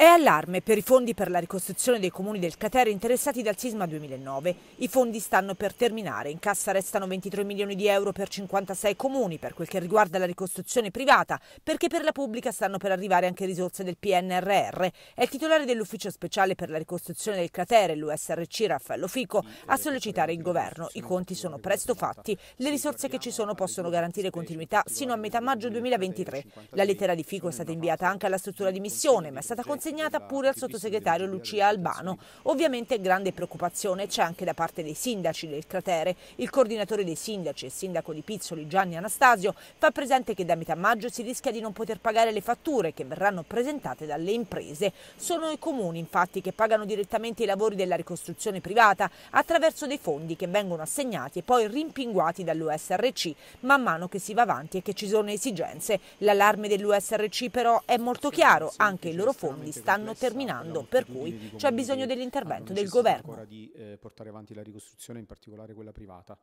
È allarme per i fondi per la ricostruzione dei comuni del cratere interessati dal sisma 2009. I fondi stanno per terminare, in cassa restano 23 milioni di euro per 56 comuni per quel che riguarda la ricostruzione privata, perché per la pubblica stanno per arrivare anche risorse del PNRR. È il titolare dell'ufficio speciale per la ricostruzione del cratere, l'USRC Raffaello Fico, a sollecitare il governo. I conti sono presto fatti, le risorse che ci sono possono garantire continuità sino a metà maggio 2023. La lettera di Fico è stata inviata anche alla struttura di missione, ma è stata consentita consegnata esatto, pure al sottosegretario Lucia Albano. Ovviamente grande preoccupazione c'è anche da parte dei sindaci del cratere. Il coordinatore dei sindaci e sindaco di Pizzoli Gianni Anastasio fa presente che da metà maggio si rischia di non poter pagare le fatture che verranno presentate dalle imprese. Sono i comuni infatti che pagano direttamente i lavori della ricostruzione privata attraverso dei fondi che vengono assegnati e poi rimpinguati dall'USRC man mano che si va avanti e che ci sono esigenze. L'allarme dell'USRC però è molto chiaro, anche i loro fondi stanno terminando, per cui c'è bisogno dell'intervento del governo. di eh, portare avanti la ricostruzione, in particolare quella privata.